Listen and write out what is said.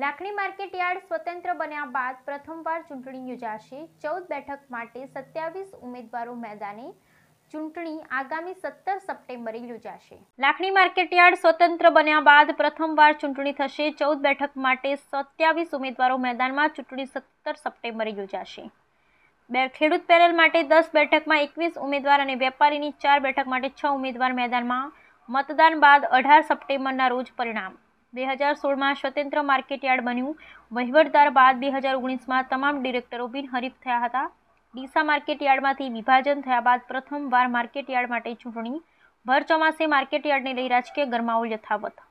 Lakhani market yard સ્વતંત્ર બન્યા બાદ પ્રથમવાર ચૂંટણી યોજાશે ચૌદ બેઠક માટે સત્યાવીસ ઉમેદવારો મેદાને ચૂંટણી આગામી સત્તર સપ્ટેમ્બરે યોજાશે લાખણી માર્કેટયાર્ડ સ્વતંત્ર બન્યા બાદ પ્રથમવાર ચૂંટણી થશે ચૌદ બેઠક માટે સત્યાવીસ ઉમેદવારો મેદાનમાં ચૂંટણી સત્તર સપ્ટેમ્બરે યોજાશે બે ખેડૂત પેનલ માટે દસ બેઠકમાં એકવીસ ઉમેદવાર અને વેપારીની ચાર બેઠક માટે છ ઉમેદવાર મેદાનમાં મતદાન બાદ અઢાર સપ્ટેમ્બરના રોજ પરિણામ બે હજાર સોળમાં સ્વતંત્ર માર્કેટયાર્ડ બન્યું વહીવટદાર બાદ બે હજાર ઓગણીસમાં તમામ ડિરેક્ટરો બિનહરીફ થયા હતા ડીસા માર્કેટયાર્ડમાંથી વિભાજન થયા બાદ પ્રથમવાર માર્કેટયાર્ડ માટે ચૂંટણી ભર ચોમાસે માર્કેટયાર્ડને લઈ રાજકીય ગરમાવો યથાવત